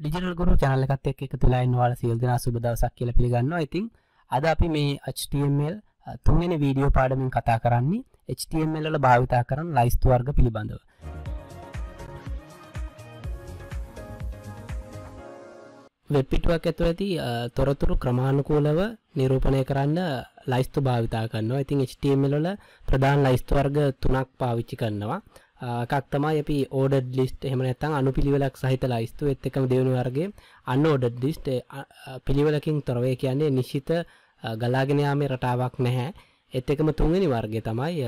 Digital ගුරු channel එකත් එක්ක එකතු වෙලා ඉන්න ඔයාලා සියලු දෙනා සුබ දවසක් කියලා පිළිගන්නවා. ඉතින් අද අපි මේ HTML තුන්වෙනි වීඩියෝ පාඩමෙන් කතා කරන්නේ HTML වල භාවිතා කරන ලයිස්තු වර්ග පිළිබඳව. වෙබ් පිටුවක් ඇතුළ ඇති තොරතුරු ක්‍රමාණුකූලව නිරූපණය කරන්න ලයිස්තු භාවිතා කරනවා ඉතින් HTML වල ප්‍රධාන ලයිස්තු වර්ග තුනක් පාවිච්චි කරනවා එකක්තමයි අපි ඕඩඩ් ලිස්ට එහම නැතන් අනු පිළිවෙලක් සහිත ලයිස්තු එත් එකම දෙවුණු වර්ගේ අන්න ඕඩඩ් ලිස්ට පිළිවලකින් තොරවේ කියන්නේ නිශ්ිත ගලාගෙනයාමේ රටාවක් නැහැ එත් එකම තුන්ගනි වර්ගය තමයි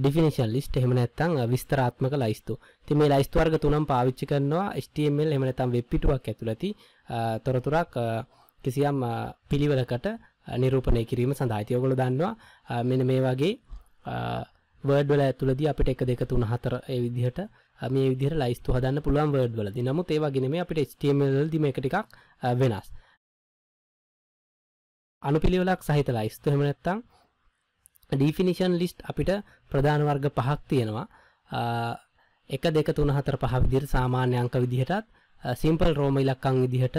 ඩිෆිනිශන් ලිස්ට එහම නැත්තං විස්තරාත්මක ලයිස්තු ති මේ ලයිස්තු වර්ග තුනම් පාවිච්චි කරනවා ස්ටමල් එම නැතම් වෙබ්පිටුවක් ඇතුළති තොරතුරක් කිසියම් පිළිවලකට නිරූපණය කිරීම සඳහාතියෝගොල දන්නවා මෙන මේ වගේ වර්ඩ් වල ඇතුළදී අපිට 1 2 3 4 ඒ විදිහට මේ විදිහට ලයිස්තු හදන්න පුළුවන් වර්ඩ් වලදී. නමුත් ඒ වගේ නෙමෙයි අපිට HTML වලදී මේක ටිකක් වෙනස්. අනුපිළිවෙලක් සහිත ලයිස්තු එහෙම නැත්නම් ඩිෆිනිෂන් ලිස්ට් අපිට ප්‍රධාන වර්ග පහක් තියෙනවා. එක දෙක තුන හතර පහ විදිහට සාමාන්‍ය අංක විදිහටත් සිම්පල් රෝම ඉලක්කම් විදිහට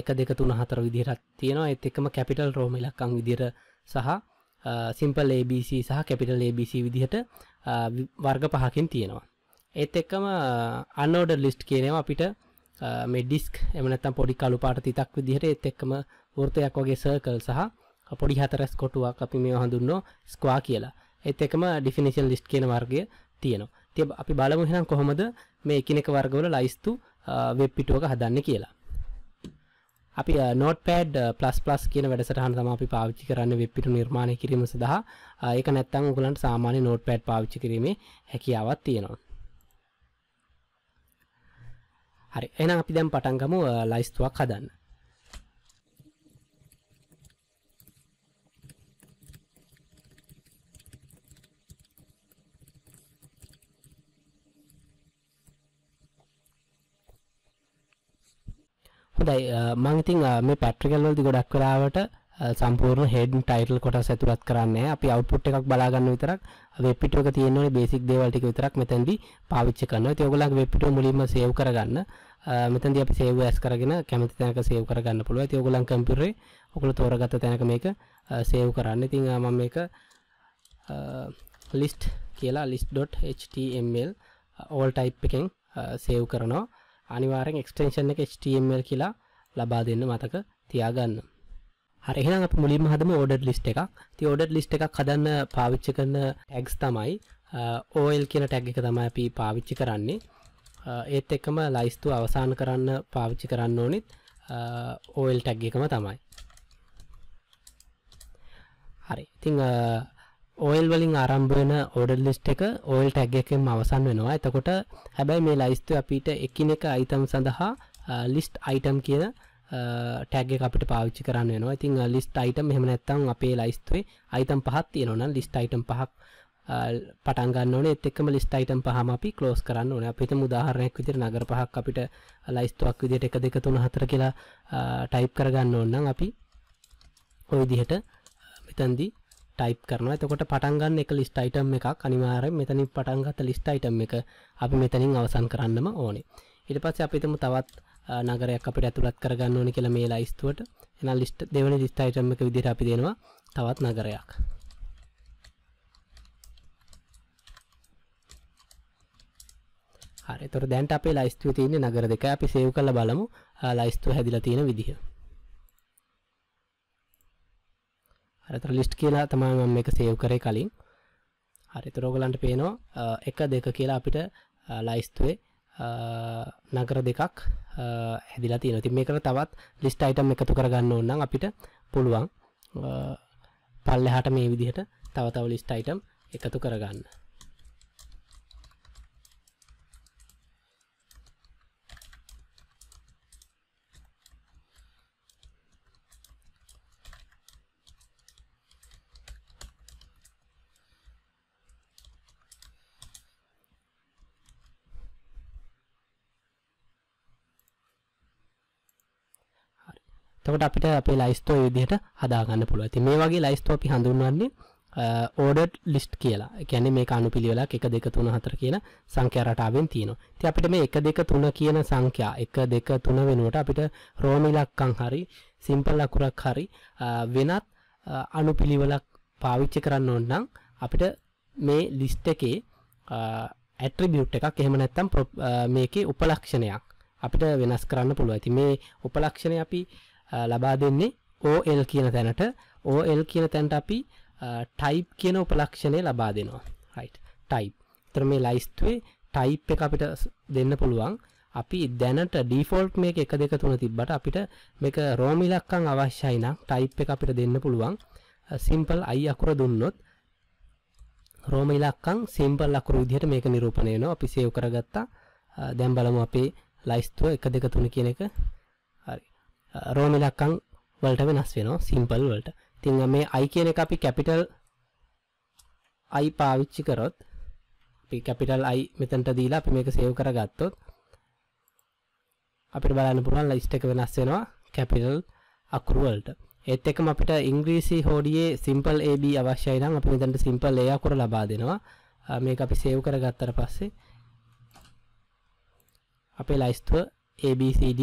එක දෙක තුන හතර විදිහටත් තියෙනවා ඒත් එක්කම කැපිටල් රෝම ඉලක්කම් විදිහට සහ සිම්පල් ABC සහ කැපිටල් ABC විදිහට වර්ග පහකින් තියෙනවා ඒත් එක්කම අන්නෝඩ ලිස්ට් කියනවා අපිට මේ ඩිස්ක් එමනත්තම් පොඩි කලු පාට තිතක් විදිහට ඒත් එක්කම වෘතයක් වගේ සර්කල් සහ පොඩි හතරස් කොටුවක් අපි මේ හඳුන්නෝ ස්කවා කියලා ඒත් එකම ඩිෆිනිෂන් ලිස්ට් කියන වර්ගය තියෙනවා තිය අපි බලමුහෙනම් කොහොමද මේ එකනෙක වර්ගවල ලයිස්තු වෙබ් පිටුවක හදන්න කියලා අපි නෝට්පඩ් පලස් පලස් කියන වැඩසටහන තම අපි පාවිච්චි කරන්න වෙපිට නිර්මාණය කිරීම සඳහා uh, ඒක නැත්තං උගලන්ට සාමාන්‍ය නෝට් පැඩ් පාවිච්චි කිරීමේ හැකියාවත් තියෙනවා හරි එන අපි දැම් පටන්ගම uh, ලයිස්තුවක් හදන්න හොඳයි මං ඉතින් මේ පැට්‍රිකල් වලදී ගොඩක් වෙලාවට සම්පූර්ණ හෙඩ් ටයිටල් කොටස් ඇතුළත් කරන්නේ අපි අවුට්පුට් එකක් බලා ගන්න විතරක් වෙබ් පිටුවක තියෙන ඕනේ බේසික් දේවල් ටික විතරක් මෙතෙන්දී පාවිච්චි කරනවා. ඉතින් ඔයගොල්ලන්ගේ වෙබ් පිටුව මුලින්ම සේව් කරගන්න. මෙතෙන්දී අපි සේව් ඇස් කරගෙන කැමති තැනක සේව් කරගන්න පුළුවන්. ඉතින් ඔයගොල්ලන් කම්පියුටරේ ඔයගොල්ලෝ තෝරගත්ත තැනක මේක සේව් කරන්න. ඉතින් මම මේක list කියලා list.html all type එකෙන් සේව් කරනවා. අනිවාර්යෙන් එක්ස්ටෙන්ෂන් එක HTML කියලා ලබා දෙන්න මතක තියාගන්න හරි එහෙනම් අපි මුලින්ම හදමු ordered list එකක්. ඉතින් ordered list එකක් හදන්න පාවිච්චි කරන tags තමයි OL කියන tag එක තමයි අපි පාවිච්චි කරන්නේ. ඒත් එක්කම ලයිස්තු අවසන් කරන්න පාවිච්චි කරන්න ඕනෙත් OL tag එකම තමයි. හරි. ඉතින් ඔයල් වලින් ආරම්භුවන ඕඩර් ලිස්ට් එක ඔයල් ටැග් එකෙන් අවසන් වෙනවා එතකොට හැබැයි මේ ලයිස්තු අපිට එකිනෙක අයිතම් සඳහා ලිස්ට් අයිටම් කියන ටැග් එක අපිට පාවිච්චි කරන්න වෙනවා ඉතින් ලිස්ට් අයිටම් එහෙම නැත්නම් අපේ ලයිස්තුවේ අයිතම් පහක් තියෙනවා නම් ලිස්ට් අයිටම් පහක් පටන් ගන්න ඕනේ ඒත් එක්කම ලිස්ට් අයිටම් පහම අපි ක්ලෝස් කරන්න ඕනේ අපි හිතමු උදාහරණයක් විදිහට නගර පහක් අපිට ලයිස්තුවක් විදිහට 1 2 3 4 කියලා ටයිප් කරගන්න ඕන නම් අපි ওই විදිහට මෙතනදී ටයිප් කරනවා එතකොට පටන් ගන්න එක ලිස්ට් අයිටම් එකක් අනිවාර්යෙන් මෙතනින් පටන් ගත්ත ලිස්ට් අයිටම් එක අපි මෙතනින් අවසන් කරන්නම ඕනේ ඊට පස්සේ අපි හිතමු තවත් නගරයක් අපිට ඇතුළත් කරගන්න ඕනේ කියලා මේ ලයිස්තුවට එහෙනම් ලිස්ට් දෙවෙනි ලිස්ට් අයිටම් එක විදිහට අපි දෙනවා තවත් නගරයක් හරි එතකොට දැන් අපේ ලයිස්තුවේ තියෙන නගර දෙක අපි සේව් කරලා බලමු ලයිස්තුව හැදිලා තියෙන විදිහ හරිතර ලිස්ට් කියලා තමයි මම මේක සේව් කරේ කලින් හරිතර ඔයගලන්ට පේනවා එක දෙක කියලා අපිට ලයිස්තුවේ නගර දෙකක් හැදිලා තියෙනවා. ඉතින් මේකට තවත් ලිස්ට් අයිටම් එකතු කරගන්න ඕන නම් අපිට පුළුවන් පල්ලෙහාට මේ විදිහට තව තව ලිස්ට් අයිටම් එකතු කරගන්න. තකොට අපිට අපේ ලයිස්තෝ විදිහට හදාගන්න පුළුව ඇති මේ වගේ ලයිස්තෝ අපි හඳුන්වන්නේ ඕඩඩ් ලිස්ට් කියලා එකැන මේ අනු පිළිවෙලක් එක දෙක තුන හතර කියන සංඛ්‍යා රටාවෙන් තියෙනවා ති අපිට මේ එක දෙක තුන කියන සංඛ්‍යා එක දෙක තුන වෙනුවට අපිට රෝමිලක්කං හරි සිම්පල් අකුරක් හරි වෙනත් අනු පිළිවෙලක් පාවිච්චි කරන්න ඔන්නම් අපිට මේ ලිස්ට එකේ ඇට්‍රිබියුට් එකක් එහෙම නැත්තම් මේකේ උපලක්ෂණයක් අපිට වෙනස් කරන්න පුළුව ඇති මේ උපලක්ෂණය අපි ලබා දෙන්නේ ඕල් කියන තැනට ඕල් කියන තැන්ට අපි ටයිප් කියන උපලක්ෂණය ලබා දෙනවා රයි් ටයිප් තර මේ ලයිස්තුවේ ටයිප් එක අපිට දෙන්න පුළුවන් අපි දැනට ඩිෆෝල්ට් මේ එක දෙක තුන තිබ්බට අපිට මේක රෝමිලක්කං අවශ්‍යයි නම් ටයිප් එක අපිට දෙන්න පුළුවන් සිම්පල් අයි අකුර දුන්නොත් රෝම ඉලක්කං සිම්පල් අකුරු විදිහට මේක නිරූපණය වෙනවා අපි සේව් කරගත්තා දැන් බලමු අපේ ලයිස්තුව 1 2 3 කියන එක රෝමිලක්කං වලට වෙනස් වෙනවා සිම්පල් වලට තිංහ මේ අයි කියන එක අපි කැපිටල් අයි පාවිච්චි කරොත් අපි කැපිටල් අයි මෙතැන්ට දීලා අපි මේක සේව් කර ගත්තොත් අපිට බලන්න පුළුවන් ලයිස්ට එක වෙනස් වෙනවා කැපිටල් අකුරුවලට ඒත් එකම අපිට ඉංග්‍රීසි හෝඩියේ සිම්පල් AB අවශ්‍යයි නම් අපි මෙතනට සිම්පල් A අකුර ලබා දෙනවා මේක අපි සේව් කරගත්තට පස්සේ අපේ ලයිස්තුව ABCD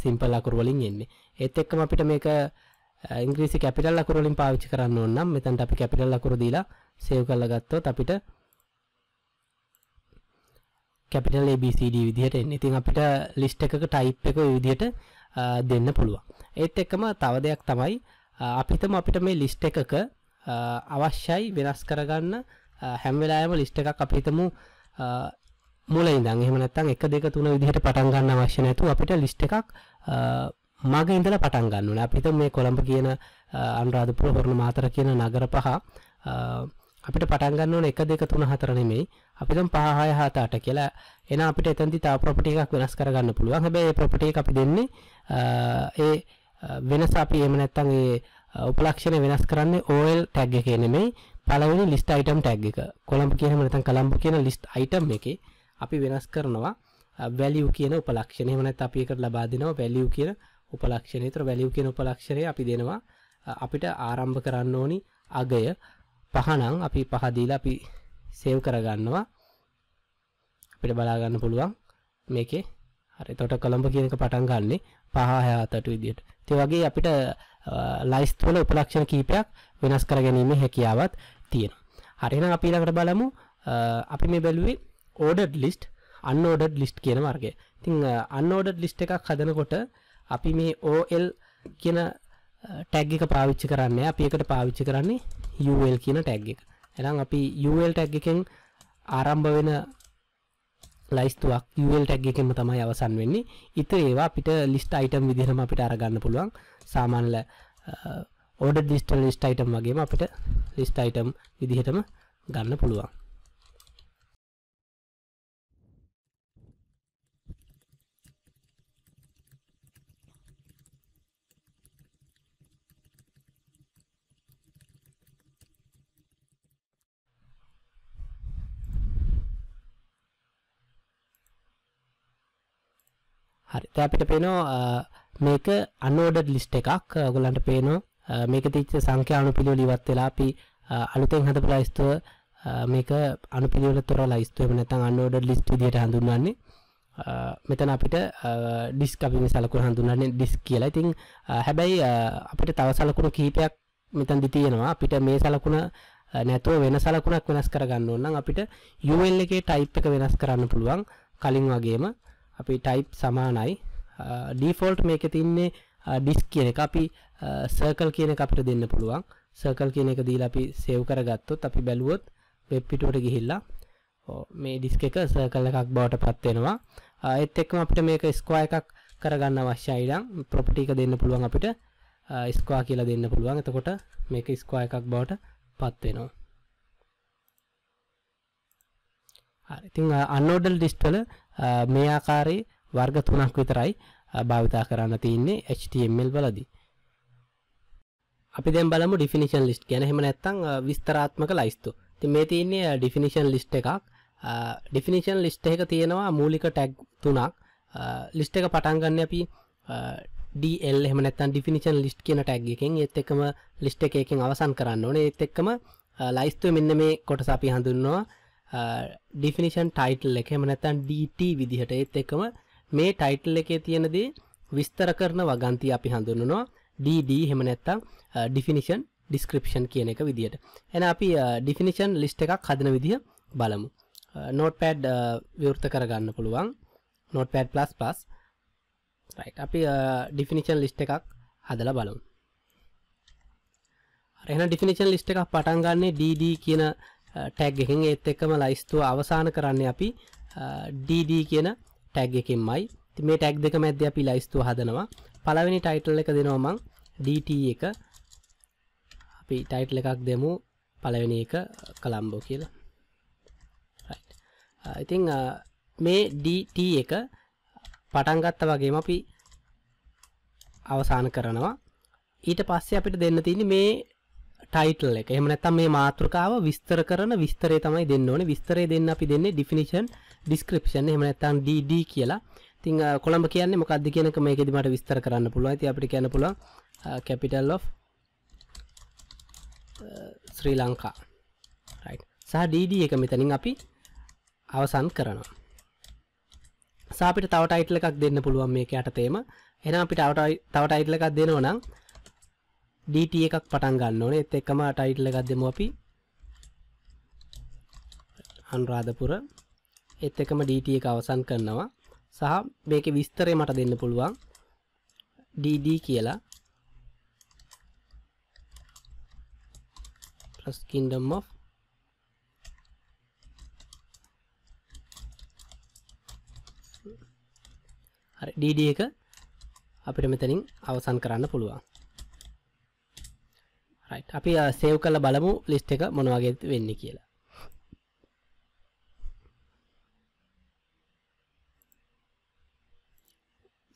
සිම්පල් අකුරු වලින් එන්නේ ඒත් එක්කම අපිට මේක ඉංග්‍රීසි කැපිටල් අකුරු වලින් පාවිච්චි කරන්න ඕන නම් මෙතනට අපි කැපිටල් අකුරු දීලා සේව් කරලා ගත්තොත් අපිට කැපිටල් ABCD විදිහට එන්න ඉතින් අපිට ලිස්ට් එකක ටයිප් එක විදිහට දෙන්න පුළුවන් ඒත් එක්කම තව දෙයක් තමයි අපිතම අපිට මේ ලිස්ට් එකක අවශ්‍යයි වෙනස් කරගන්න හැම වෙලාවෙම ලිස්ට් එකක් අපිටම මුල ඉඳන් එහෙම නැත්නම් 1 2 3 විදිහට පටන් ගන්න අවශ්‍ය නැතුව අපිට ලිස්ට් එකක් මග ඉඳලා පටන් ගන්න ඕනේ. අපිට මේ කොළඹ කියන අනුරාධපුර හොරණ මාතර කියන නගර පහ අපිට පටන් ගන්න ඕන 1 2 3 4 නෙමෙයි. අපි දැන් 5 6 7 8 කියලා එන අපිට එතෙන්දි තව ප්‍රොපර්ටි එකක් වෙනස් කරගන්න පුළුවන්. හැබැයි මේ ප්‍රොපර්ටි එක අපි දෙන්නේ ඒ වෙනස අපි එහෙම නැත්නම් ඒ උපලක්ෂණ වෙනස් කරන්නේ OL tag එකේ නෙමෙයි. පළවෙනි list item tag එක. කොළඹ කියන එහෙම නැත්නම් කලම්බු කියන list item එකේ අපි වෙනස් කරනවා වැලියු කියන උපලක්ෂණ එහෙම නැත්නම් අපි එකට ලබා දෙනවා වැලියු කියන උපලක්ෂණය. ඒතර වැලියු කියන උපලක්ෂණය අපි දෙනවා අපිට ආරම්භ කරන්න ඕනි අගය පහ නම් අපි පහ දීලා අපි සේව් කරගන්නවා. අපිට බලා ගන්න පුළුවන් මේකේ හරි එතකොට කොළඹ කියන එක පටන් ගන්නෙ 5 6 8 විදියට. ඒ වගේ අපිට ලයිස්ට් වල උපලක්ෂණ කීපයක් වෙනස් කර ගැනීමේ හැකියාවක් තියෙනවා. හරි එහෙනම් අපි ඊළඟට බලමු අපි මේ බැලුවේ ඕඩඩ් ලිස්ට් අන්නෝඩඩ් ලිස්ට් කියන වර්ගේ තිං අන්නෝඩඩ් ලිස්ට් එකක් හදනකොට අපි මේ ඕල් කියන ටැග් එක පාවිච්චි කරන්න අපි එකට පාවිච්චි කරන්නේ යල් කියන ටැග් එක එනම් අපි යල් ටැග් එකෙන් ආරම්භ වෙන ලයිස්තුවක් යල් ටැග් එකෙම තමයි අවසන් වෙන්නේ ඉත ඒවා අපිට ලිස්ට අයිටම් විදිහම අපිට අරගන්න පුළුවන් සාමාන්ල ඕඩ ලිස්ට ලිස්ට අයිටම් වගේම අපිට ලිස්ට අයිටම් විදිහටම ගන්න පුළුවන් හරි අපිට පේනවා මේක අනෝඩ ලිස්ට එකක් ගොලන්ට පේනවා මේක තිච්ච සංඛ්‍යා අනුපිළිවෙල ඉවත් වෙලා අපි අලුතෙන් හදපු ලයිස්තුව මේක අනුපිළිවෙල තොර ලයිස්තුව නැත්නම් අනෝඩ ලිස්ට් විදිහට හඳුන්වන්නේ මෙතන අපිට ඩිස්ක අපි සලකුණ හඳුනන්නේ ඩිස් කියලා ඉතින් හැබැයි අපිට තව සලකුණු කීපයක් මෙතන්දි තියෙනවා අපිට මේ සලකුණ නැතුව වෙන සලකුණක් වෙනස් කරගන්න ඕන නම් අපිට UL එකේ ටයිප් එක වෙනස් කරන්න පුළුවන් කලින් වගේම අපි ටයිප් සමානයි ඩීෆෝල්ට් මේක තින්නේ ඩිස් කියන එක අපි සර්කල් කියන එක අපිට දෙන්න පුළුවන් සර්කල් කියන එක දීලා අපි සේව් කරගත්තොත් අපි බැලුවොත් වෙබ් පිටුවට ගිහිල්ලා මේ ඩිස්ක එක සර්කල් එකක් බවට පත් වෙනවා ඒත් එක්කම අපිට මේක ස්ක්වා එකක් කරගන්න අවශ්‍යයි නම් ප්‍රොපර්ටි එක දෙන්න පුළුවන් අපිට ස්ක්වා කියලා දෙන්න පුළුවන් එතකොට මේක ස්ක්වා එකක් බවට පත් වෙනවා ඉතිං අන්නෝඩල් ඩිස්ටල මේ ආකාරයේ වර්ග තුනක් විතරයි භාවිතා කරන්න තියන්නේ HTML වලදී අපි දැන් බලමු ඩිෆිනිෂන් ලිස්ට් ගැන එහෙම නැත්නම් විස්තරාත්මක ලයිස්තු. ඉතින් මේ තියෙන්නේ ඩිෆිනිෂන් ලිස්ට් එකක්. ඩිෆිනිෂන් ලිස්ට් එක තියෙනවා මූලික ටැග් තුනක්. ලිස්ට් එක පටන් ගන්න අපි DL එහෙම නැත්නම් ඩිෆිනිෂන් ලිස්ට් කියන ටැග් එකෙන් ඒත් එක්කම ලිස්ට් එක එකෙන් අවසන් කරන්න ඕනේ. ඒත් එක්කම ලයිස්තුවේ මෙන්න මේ කොටස අපි හඳුන්වනවා ඩිෆිනිෂන් ටයිටල් එක මනැතන් ඩට විදිහට ඒත් එකම මේ ටයිටල් එකේ තියෙනදී විස්තර කරන වගන්ති අපි හඳුන්නවා DD හෙම නැත්තම් ඩිෆිනිෂන් ඩිස්ක්‍රපෂන් කියන එක විදිහට එන අපි ඩිෆිනිෂන් ලිස්ට එකක් හදන විදිහ බලමු නෝට පැඩ් විවෘත කරගන්න පුළුවන් නොට පැඩ් පලස් පස් අපි ඩිෆිනිෂන් ලිස්ට එකක් හදල බලමු එන ඩිෆිනිෂන් ලිස්ට එකක් පටන්ගන්නේ DD කියන ටැග් එකෙන් ඒත් එක්කම ලයිස්තුව අවසාන කරන්න අපි DD කියන ටැග් එකෙන්මයි ති මේ ටැක් දෙක මැද අපි ලයිස්තුව හදනවා පළවෙනි ටයිටල් එක දෙනෝමං DT එක අපි ටයිටල් එකක් දෙමු පළවෙනි එක කළම්බෝ කියලා ඉතිං මේ DT එක පටන්ගත්ත වගේම අපි අවසාන කරනවා ඊට පස්සේ අපිට දෙන්න තිනි මේ ටයිටල් එක එහෙම නැත්නම් මේ මාතෘකාව විස්තර කරන විස්තරය තමයි දෙන්න ඕනේ විස්තරය දෙන්න අපි දෙන්නේ ඩිෆිනිෂන් ඩිස්ක්‍රිප්ෂන් එහෙම නැත්නම් DD කියලා ඉතින් කොළඹ කියන්නේ මොකක්ද කියන එක මේකෙදි මට විස්තර කරන්න පුළුවන් ඉතින් අපිට කියන්න පුළුවන් capital of Sri Lanka right සහ DD එක මෙතනින් අපි අවසන් කරනවා සහ අපිට තව ටයිටල් එකක් දෙන්න පුළුවන් මේක යටතේම එහෙනම් අපිට තව ටයිටල් එකක් දෙනවා නම් DT එකක් පටන් ගන්න ඕනේ. ඒත් එක්කම ටයිටල් එකක් දෙමු අපි. අනුරාධපුර. ඒත් එක්කම DT එක අවසන් කරනවා. සහ මේකේ විස්තරය මට දෙන්න පුළුවන්. DD කියලා. plus kingdom of හරි DD එක අපිට මෙතනින් අවසන් කරන්න පුළුවන්. අපි සේව් uh, කල බලමු ලිස්ට එක මොනවාගේ වෙන්න කියලා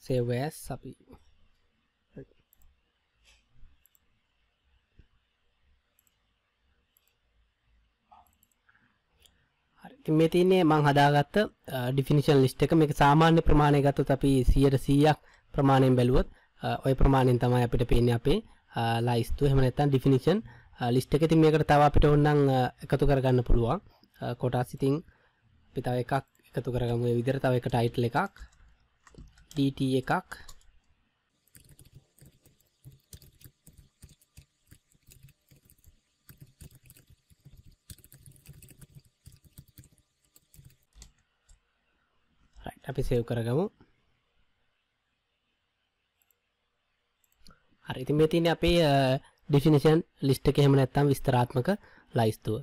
සේවස් අපි මේ තින්නේ මං හදාගත්ත ඩිෆිනිෂන් uh, ලිස්ට එක මේක සාමාන්‍ය ප්‍රමාණය ගත්තොත් අපි සියයට සීයක් ප්‍රමාණයෙන් බැලුවොත් ඔය uh, ප්‍රමාණයෙන් තමයි අපිට පේන්නේ අපේ ලයිස්තු එහම නැත්තන් ඩිෆිනිෂන් ලිස්ට එක ති මේකට තව අපිට ඔන්නන් එකතු කරගන්න පුළුවන් කොටා සිතින් පිතාව එකක් එකතු කරගම විදිර තව එක ටයිටල එකක් ඩට එකක් අපි සෙව් කරගමු ඉතින් මේ තියෙන අපේ ඩිෆිනිෂන් ලිස්ට් එක එහෙම නැත්නම් විස්තරාත්මක ලයිස්තුව